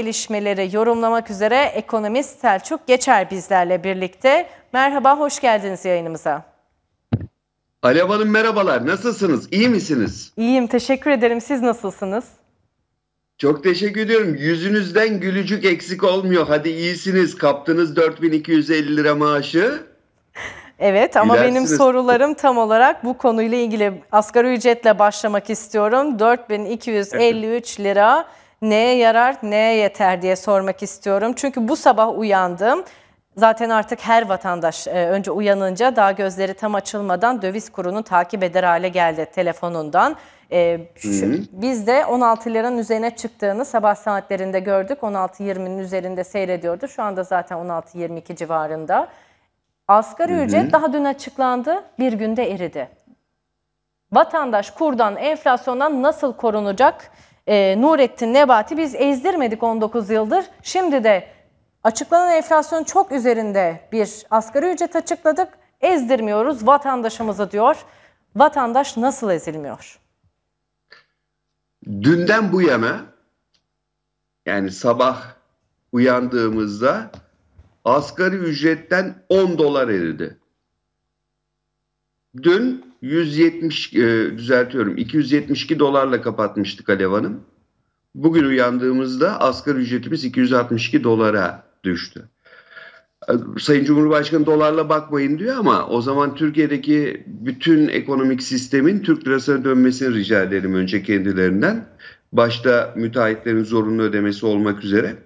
gelişmeleri yorumlamak üzere ekonomist Selçuk Geçer bizlerle birlikte. Merhaba, hoş geldiniz yayınımıza. Alev Hanım merhabalar, nasılsınız? iyi misiniz? İyiyim, teşekkür ederim. Siz nasılsınız? Çok teşekkür ediyorum. Yüzünüzden gülücük eksik olmuyor. Hadi iyisiniz, kaptınız 4250 lira maaşı. Evet ama Bilersiniz. benim sorularım tam olarak bu konuyla ilgili. Asgari ücretle başlamak istiyorum. 4253 lira neye yarar, neye yeter diye sormak istiyorum. Çünkü bu sabah uyandım. Zaten artık her vatandaş e, önce uyanınca daha gözleri tam açılmadan döviz kurunu takip eder hale geldi telefonundan. E, şu, Biz de 16 liranın üzerine çıktığını sabah saatlerinde gördük. 16.20'nin üzerinde seyrediyordu. Şu anda zaten 16.22 civarında. Asgari hı ücret daha dün açıklandı. Bir günde eridi. Vatandaş kurdan, enflasyondan nasıl korunacak? e, Nurettin Nebati biz ezdirmedik 19 yıldır. Şimdi de açıklanan enflasyon çok üzerinde bir asgari ücret açıkladık. Ezdirmiyoruz vatandaşımızı diyor. Vatandaş nasıl ezilmiyor? Dünden bu yana yani sabah uyandığımızda asgari ücretten 10 dolar eridi. Dün 170 e, düzeltiyorum 272 dolarla kapatmıştık Alev Hanım. Bugün uyandığımızda asgari ücretimiz 262 dolara düştü. E, Sayın Cumhurbaşkanı dolarla bakmayın diyor ama o zaman Türkiye'deki bütün ekonomik sistemin Türk lirasına dönmesini rica edelim önce kendilerinden. Başta müteahhitlerin zorunlu ödemesi olmak üzere.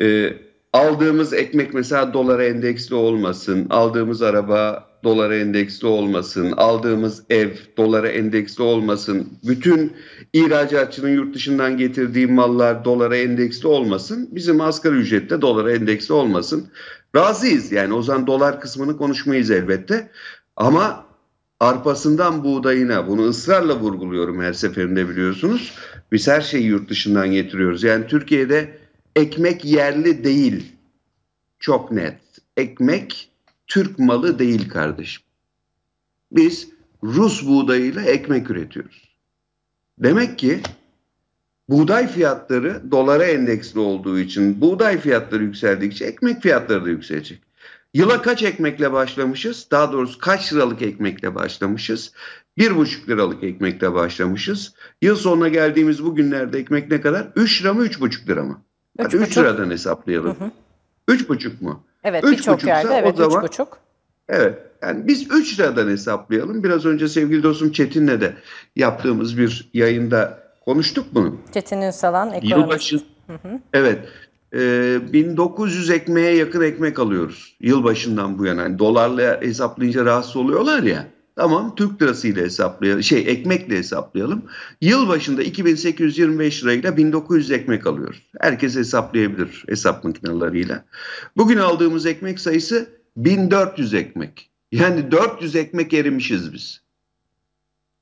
E, aldığımız ekmek mesela dolara endeksli olmasın, aldığımız araba dolara endeksli olmasın, aldığımız ev dolara endeksli olmasın, bütün ihracatçının yurt dışından getirdiği mallar dolara endeksli olmasın, bizim asgari ücrette dolara endeksli olmasın. Razıyız yani o zaman dolar kısmını konuşmayız elbette ama arpasından buğdayına bunu ısrarla vurguluyorum her seferinde biliyorsunuz. Biz her şeyi yurt dışından getiriyoruz. Yani Türkiye'de ekmek yerli değil. Çok net. Ekmek Türk malı değil kardeşim. Biz Rus buğdayıyla ekmek üretiyoruz. Demek ki buğday fiyatları dolara endeksli olduğu için buğday fiyatları yükseldikçe ekmek fiyatları da yükselecek. Yıla kaç ekmekle başlamışız? Daha doğrusu kaç liralık ekmekle başlamışız? Bir buçuk liralık ekmekle başlamışız. Yıl sonuna geldiğimiz bugünlerde ekmek ne kadar? Üç lira mı üç buçuk lira mı? Üç Hadi üç liradan hesaplayalım. Hı hı. Üç buçuk mu? Evet birçok yerde evet 3,5. Evet yani biz 3 liradan hesaplayalım. Biraz önce sevgili dostum Çetin'le de yaptığımız bir yayında konuştuk bunu. Çetin'in salan ekonomist. Yılbaşı, Evet e, 1900 ekmeğe yakın ekmek alıyoruz yılbaşından bu yana. Yani dolarla hesaplayınca rahatsız oluyorlar ya. Tamam Türk lirası ile hesaplayalım. Şey ekmekle hesaplayalım. Yıl başında 2825 lirayla 1900 ekmek alıyoruz. Herkes hesaplayabilir hesap makineleriyle. Bugün aldığımız ekmek sayısı 1400 ekmek. Yani 400 ekmek erimişiz biz.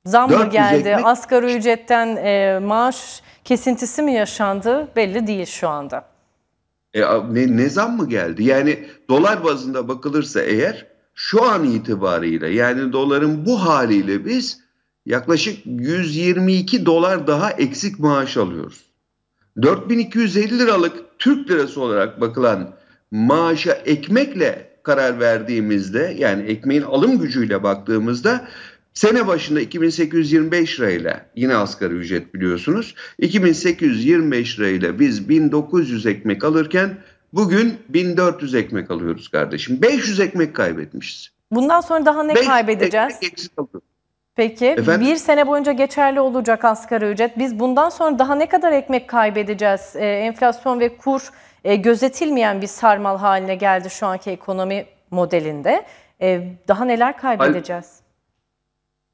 Zam mı geldi? Ekmek... Asgari ücretten e, maaş kesintisi mi yaşandı? Belli değil şu anda. E, ne, ne zam mı geldi? Yani dolar bazında bakılırsa eğer şu an itibarıyla yani doların bu haliyle biz yaklaşık 122 dolar daha eksik maaş alıyoruz. 4250 liralık Türk lirası olarak bakılan maaşa ekmekle karar verdiğimizde yani ekmeğin alım gücüyle baktığımızda sene başında 2825 lirayla yine asgari ücret biliyorsunuz 2825 lirayla biz 1900 ekmek alırken Bugün 1400 ekmek alıyoruz kardeşim. 500 ekmek kaybetmişiz. Bundan sonra daha ne kaybedeceğiz? eksik alıyoruz. Peki Efendim? bir sene boyunca geçerli olacak asgari ücret. Biz bundan sonra daha ne kadar ekmek kaybedeceğiz? Ee, enflasyon ve kur e, gözetilmeyen bir sarmal haline geldi şu anki ekonomi modelinde. Ee, daha neler kaybedeceğiz?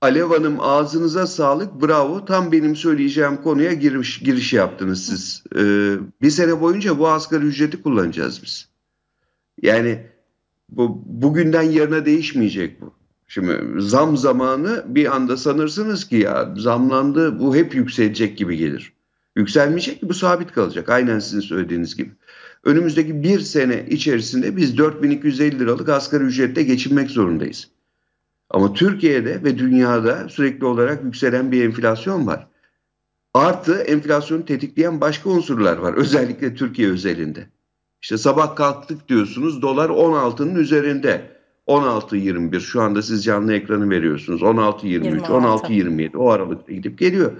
Alev Hanım ağzınıza sağlık. Bravo. Tam benim söyleyeceğim konuya giriş, giriş yaptınız siz. Ee, bir sene boyunca bu asgari ücreti kullanacağız biz. Yani bu bugünden yarına değişmeyecek bu. Şimdi zam zamanı bir anda sanırsınız ki ya zamlandı bu hep yükselecek gibi gelir. Yükselmeyecek ki bu sabit kalacak. Aynen sizin söylediğiniz gibi. Önümüzdeki bir sene içerisinde biz 4250 liralık asgari ücretle geçinmek zorundayız. Ama Türkiye'de ve dünyada sürekli olarak yükselen bir enflasyon var. Artı enflasyonu tetikleyen başka unsurlar var. Özellikle Türkiye özelinde. İşte sabah kalktık diyorsunuz dolar 16'nın üzerinde. 16.21 şu anda siz canlı ekranı veriyorsunuz. 16.23, 16.27 o aralıkta gidip geliyor.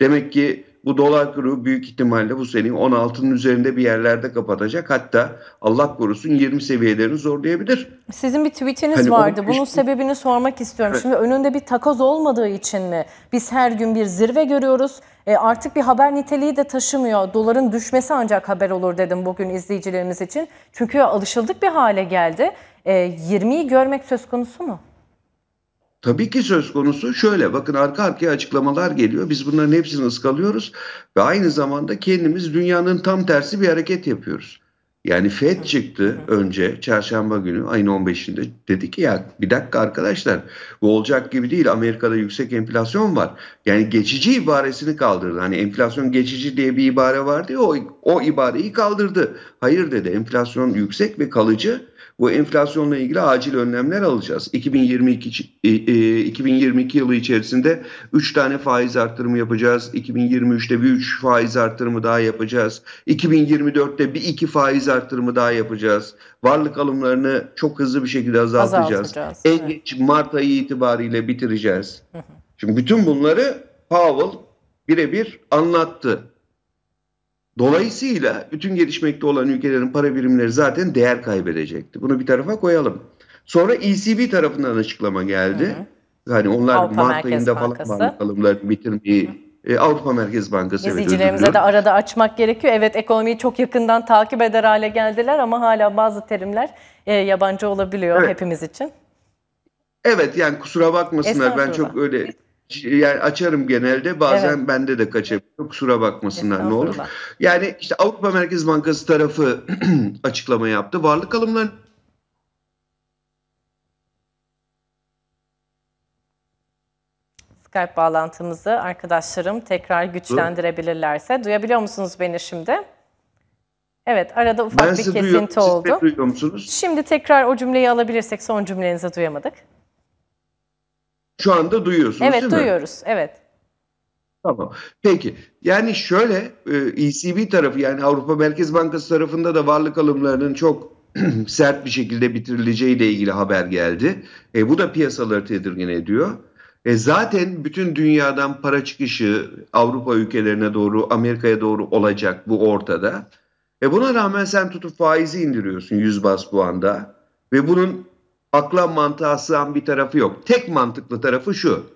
Demek ki bu dolar kuru büyük ihtimalle bu senin 16'nın üzerinde bir yerlerde kapatacak. Hatta Allah korusun 20 seviyelerini zorlayabilir. Sizin bir tweetiniz hani vardı. Bunun sebebini sormak istiyorum. Evet. Şimdi önünde bir takoz olmadığı için mi? Biz her gün bir zirve görüyoruz. E artık bir haber niteliği de taşımıyor. Doların düşmesi ancak haber olur dedim bugün izleyicilerimiz için. Çünkü alışıldık bir hale geldi. E, 20'yi görmek söz konusu mu? Tabii ki söz konusu şöyle bakın arka arkaya açıklamalar geliyor. Biz bunların hepsini ıskalıyoruz ve aynı zamanda kendimiz dünyanın tam tersi bir hareket yapıyoruz. Yani FED çıktı önce çarşamba günü ayın 15'inde dedi ki ya bir dakika arkadaşlar bu olacak gibi değil Amerika'da yüksek enflasyon var. Yani geçici ibaresini kaldırdı. Hani enflasyon geçici diye bir ibare vardı ya o, o ibareyi kaldırdı. Hayır dedi enflasyon yüksek ve kalıcı bu enflasyonla ilgili acil önlemler alacağız. 2022 2022 e, e, yılı içerisinde 3 tane faiz arttırımı yapacağız. 2023'te bir 3 faiz arttırımı daha yapacağız. 2024'te bir 2 faiz arttırımı daha yapacağız. Varlık alımlarını çok hızlı bir şekilde azaltacağız. En geç Mart ayı itibariyle bitireceğiz. Şimdi bütün bunları Powell birebir anlattı. Dolayısıyla bütün gelişmekte olan ülkelerin para birimleri zaten değer kaybedecekti. Bunu bir tarafa koyalım. Sonra ECB tarafından açıklama geldi. Hı hı. Yani onlar Avrupa Mart Merkez ayında Bankası. falan bankalarını bitirmeyi E, Avrupa Merkez Bankası. İzleyicilerimize evet, de arada açmak gerekiyor. Evet ekonomiyi çok yakından takip eder hale geldiler ama hala bazı terimler e, yabancı olabiliyor evet. hepimiz için. Evet yani kusura bakmasınlar ben çok öyle yani açarım genelde bazen evet. bende de kaçabiliyor kusura bakmasınlar ne olur. Yani işte Avrupa Merkez Bankası tarafı açıklama yaptı. Varlık alımları Skype bağlantımızı arkadaşlarım tekrar güçlendirebilirlerse. Duyabiliyor musunuz beni şimdi? Evet arada ufak ben bir kesinti duyuyorum. oldu. Siz duyuyor musunuz? Şimdi tekrar o cümleyi alabilirsek son cümlenizi duyamadık. Şu anda duyuyorsunuz evet, değil duyuyoruz. mi? Evet duyuyoruz. Evet. Tamam. Peki. Yani şöyle ECB e tarafı yani Avrupa Merkez Bankası tarafında da varlık alımlarının çok sert bir şekilde bitirileceği ile ilgili haber geldi. E, bu da piyasaları tedirgin ediyor. E, zaten bütün dünyadan para çıkışı Avrupa ülkelerine doğru, Amerika'ya doğru olacak bu ortada. E, buna rağmen sen tutup faizi indiriyorsun 100 bas puanda ve bunun akla mantığa sığan bir tarafı yok. Tek mantıklı tarafı şu.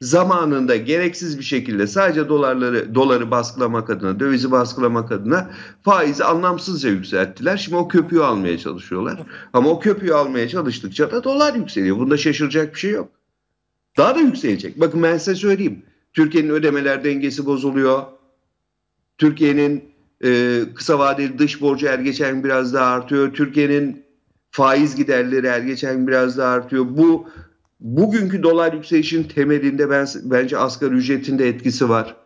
Zamanında gereksiz bir şekilde sadece dolarları doları baskılamak adına, dövizi baskılamak adına faizi anlamsızca yükselttiler. Şimdi o köpüğü almaya çalışıyorlar. Ama o köpüğü almaya çalıştıkça da dolar yükseliyor. Bunda şaşıracak bir şey yok. Daha da yükselecek. Bakın ben size söyleyeyim. Türkiye'nin ödemeler dengesi bozuluyor. Türkiye'nin e, kısa vadeli dış borcu her geçen biraz daha artıyor. Türkiye'nin Faiz giderleri her geçen biraz daha artıyor. Bu bugünkü dolar yükselişinin temelinde ben bence asgari ücretinde etkisi var.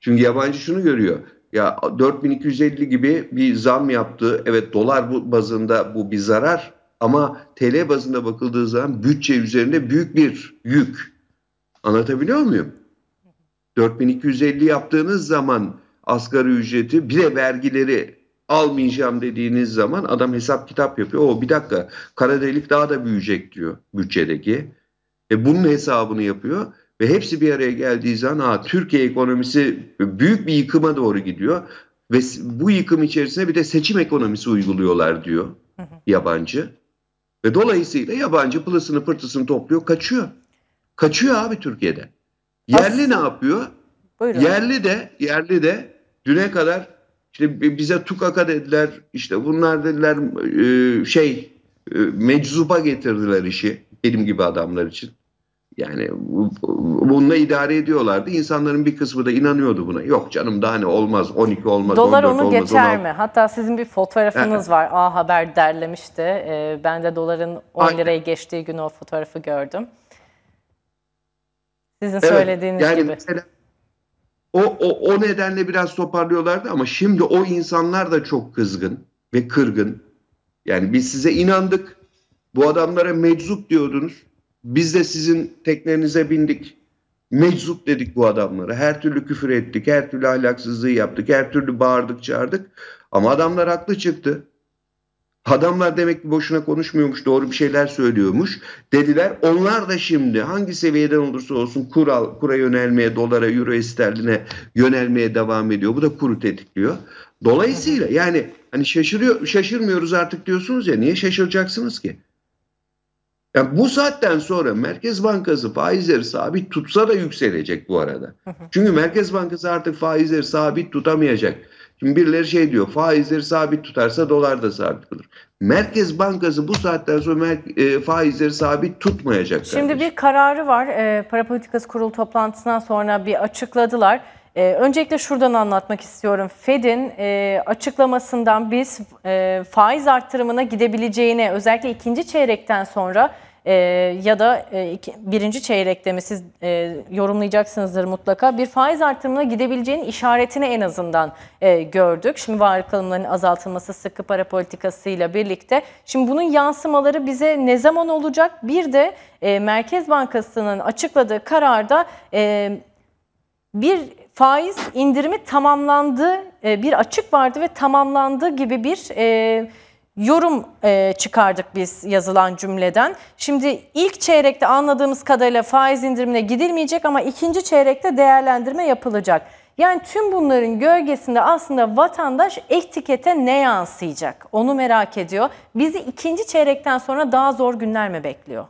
Çünkü yabancı şunu görüyor. Ya 4250 gibi bir zam yaptı. Evet dolar bu bazında bu bir zarar ama TL bazında bakıldığı zaman bütçe üzerinde büyük bir yük. Anlatabiliyor muyum? 4250 yaptığınız zaman asgari ücreti bir de vergileri almayacağım dediğiniz zaman adam hesap kitap yapıyor. O bir dakika kara delik daha da büyüyecek diyor bütçedeki. E bunun hesabını yapıyor ve hepsi bir araya geldiği zaman ha, Türkiye ekonomisi büyük bir yıkıma doğru gidiyor ve bu yıkım içerisinde bir de seçim ekonomisi uyguluyorlar diyor yabancı. Ve dolayısıyla yabancı pılısını pırtısını topluyor kaçıyor. Kaçıyor abi Türkiye'de. Yerli As- ne yapıyor? Buyurun. Yerli de yerli de düne kadar işte bize tukaka dediler. İşte bunlar dediler e, şey e, meczuba getirdiler işi benim gibi adamlar için. Yani bununla idare ediyorlardı. İnsanların bir kısmı da inanıyordu buna. Yok canım daha ne olmaz 12 olmaz Dolar 14 onu olmaz. geçer 16. mi? Hatta sizin bir fotoğrafınız var. A Haber derlemişti. E, ben de doların 10 lirayı geçtiği gün o fotoğrafı gördüm. Sizin evet, söylediğiniz yani gibi. Mesela o, o, o nedenle biraz toparlıyorlardı ama şimdi o insanlar da çok kızgın ve kırgın. Yani biz size inandık. Bu adamlara meczup diyordunuz. Biz de sizin teknenize bindik. Meczup dedik bu adamlara. Her türlü küfür ettik, her türlü ahlaksızlığı yaptık, her türlü bağırdık, çağırdık. Ama adamlar haklı çıktı. Adamlar demek ki boşuna konuşmuyormuş, doğru bir şeyler söylüyormuş dediler. Onlar da şimdi hangi seviyeden olursa olsun kural, kura yönelmeye, dolara, euro, sterline yönelmeye devam ediyor. Bu da kuru tetikliyor. Dolayısıyla yani hani şaşırıyor, şaşırmıyoruz artık diyorsunuz ya niye şaşıracaksınız ki? Yani bu saatten sonra Merkez Bankası faizleri sabit tutsa da yükselecek bu arada. Çünkü Merkez Bankası artık faizleri sabit tutamayacak. Şimdi birileri şey diyor faizleri sabit tutarsa dolar da sabit kalır. Merkez Bankası bu saatten sonra e, faizleri sabit tutmayacak. Şimdi kardeşim. bir kararı var. E, Para Politikası Kurulu toplantısından sonra bir açıkladılar. E, öncelikle şuradan anlatmak istiyorum. Fed'in e, açıklamasından biz e, faiz arttırımına gidebileceğine özellikle ikinci çeyrekten sonra e, ya da e, iki, birinci çeyrekte mi siz e, yorumlayacaksınızdır mutlaka bir faiz artırımına gidebileceğinin işaretini en azından e, gördük. Şimdi varlık alımlarının azaltılması sıkı para politikasıyla birlikte. Şimdi bunun yansımaları bize ne zaman olacak? Bir de e, Merkez Bankası'nın açıkladığı kararda e, bir faiz indirimi tamamlandı, e, bir açık vardı ve tamamlandı gibi bir... E, yorum e, çıkardık biz yazılan cümleden. Şimdi ilk çeyrekte anladığımız kadarıyla faiz indirimine gidilmeyecek ama ikinci çeyrekte değerlendirme yapılacak. Yani tüm bunların gölgesinde aslında vatandaş etikete ne yansıyacak? Onu merak ediyor. Bizi ikinci çeyrekten sonra daha zor günler mi bekliyor?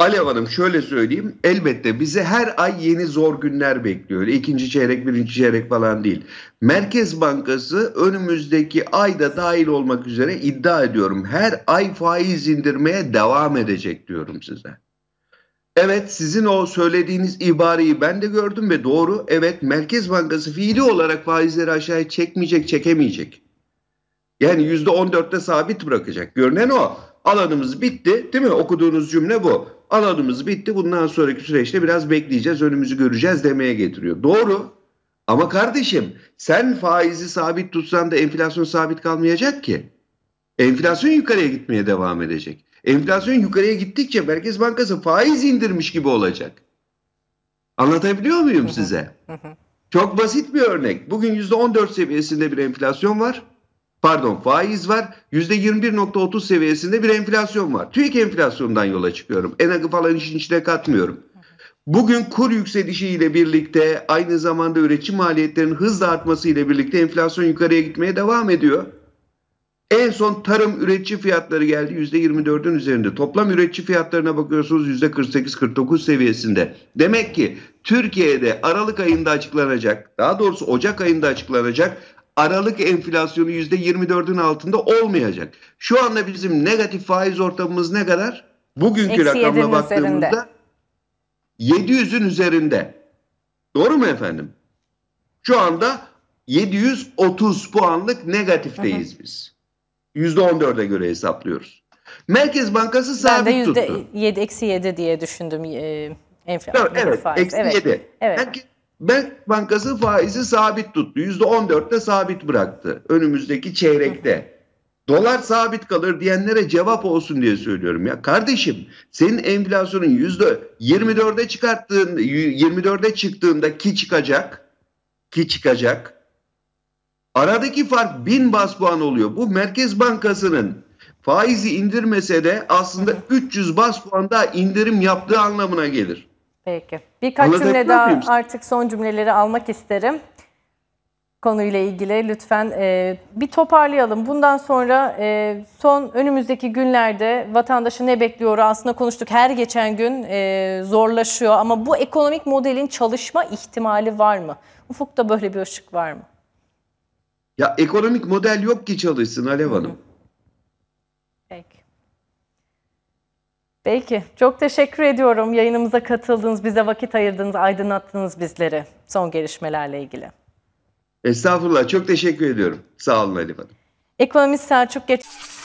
Alev Hanım şöyle söyleyeyim. Elbette bize her ay yeni zor günler bekliyor. İkinci çeyrek, birinci çeyrek falan değil. Merkez Bankası önümüzdeki ayda dahil olmak üzere iddia ediyorum. Her ay faiz indirmeye devam edecek diyorum size. Evet sizin o söylediğiniz ibareyi ben de gördüm ve doğru. Evet Merkez Bankası fiili olarak faizleri aşağıya çekmeyecek, çekemeyecek. Yani yüzde on dörtte sabit bırakacak. Görünen o. Alanımız bitti değil mi? Okuduğunuz cümle bu alanımız bitti. Bundan sonraki süreçte biraz bekleyeceğiz, önümüzü göreceğiz demeye getiriyor. Doğru. Ama kardeşim sen faizi sabit tutsan da enflasyon sabit kalmayacak ki. Enflasyon yukarıya gitmeye devam edecek. Enflasyon yukarıya gittikçe Merkez Bankası faiz indirmiş gibi olacak. Anlatabiliyor muyum size? Çok basit bir örnek. Bugün %14 seviyesinde bir enflasyon var pardon faiz var. %21.30 seviyesinde bir enflasyon var. TÜİK enflasyondan yola çıkıyorum. Enagı falan işin içine katmıyorum. Bugün kur yükselişiyle birlikte aynı zamanda üretici maliyetlerin hızla artması ile birlikte enflasyon yukarıya gitmeye devam ediyor. En son tarım üretici fiyatları geldi %24'ün üzerinde. Toplam üretici fiyatlarına bakıyorsunuz %48-49 seviyesinde. Demek ki Türkiye'de Aralık ayında açıklanacak, daha doğrusu Ocak ayında açıklanacak Aralık enflasyonu %24'ün altında olmayacak. Şu anda bizim negatif faiz ortamımız ne kadar? Bugünkü Eksi rakamla baktığımızda üzerinde. 700'ün üzerinde. Doğru mu efendim? Şu anda 730 puanlık negatifteyiz hı hı. biz. %14'e göre hesaplıyoruz. Merkez Bankası sabit ben de %7, tuttu. Ben de eksi 7 diye düşündüm e, enflasyon. Evet, faiz. evet. 7. Evet. Merkez Bank Bankası faizi sabit tuttu. Yüzde on dörtte sabit bıraktı önümüzdeki çeyrekte. Dolar sabit kalır diyenlere cevap olsun diye söylüyorum ya. Kardeşim senin enflasyonun yüzde yirmi dörde çıkarttığın, yirmi dörde çıktığında ki çıkacak, ki çıkacak. Aradaki fark bin bas puan oluyor. Bu Merkez Bankası'nın faizi indirmese de aslında 300 bas puan daha indirim yaptığı anlamına gelir. Peki. Birkaç Anladık cümle daha yapayım. artık son cümleleri almak isterim. Konuyla ilgili lütfen e, bir toparlayalım. Bundan sonra e, son önümüzdeki günlerde vatandaşı ne bekliyor aslında konuştuk. Her geçen gün e, zorlaşıyor ama bu ekonomik modelin çalışma ihtimali var mı? Ufukta böyle bir ışık var mı? Ya ekonomik model yok ki çalışsın Alev Hanım. Hı hı. Peki. Peki. Çok teşekkür ediyorum yayınımıza katıldınız, bize vakit ayırdınız, aydınlattınız bizleri son gelişmelerle ilgili. Estağfurullah. Çok teşekkür ediyorum. Sağ olun Elif Hanım. Ekonomist Selçuk Geç...